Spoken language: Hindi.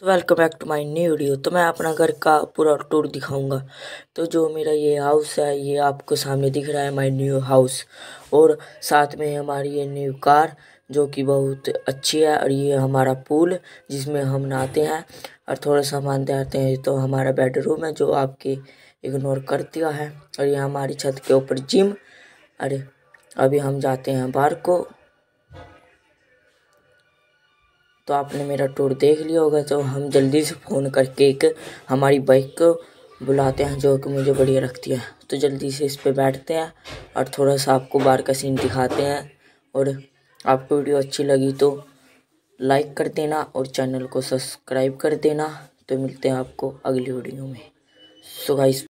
तो welcome back to my new video तो मैं अपना घर का पूरा टूर दिखाऊंगा तो जो मेरा ये हाउस है ये आपको सामने दिख रहा है माय न्यू हाउस और साथ में हमारी ये न्यू कार जो कि बहुत अच्छी है और ये हमारा पूल जिसमें हम नहाते हैं और थोड़ा सामान आते हैं तो हमारा बेडरूम है जो आपके इग्नोर कर दिया है और ये हमारी छत के ऊपर जिम अरे अभी हम जाते हैं बाहर को तो आपने मेरा टूर देख लिया होगा तो हम जल्दी से फ़ोन करके एक हमारी बाइक को बुलाते हैं जो कि मुझे बढ़िया रखती है तो जल्दी से इस पर बैठते हैं और थोड़ा सा आपको बार का सीन दिखाते हैं और आपको वीडियो अच्छी लगी तो लाइक कर देना और चैनल को सब्सक्राइब कर देना तो मिलते हैं आपको अगली वीडियो में सो गाइस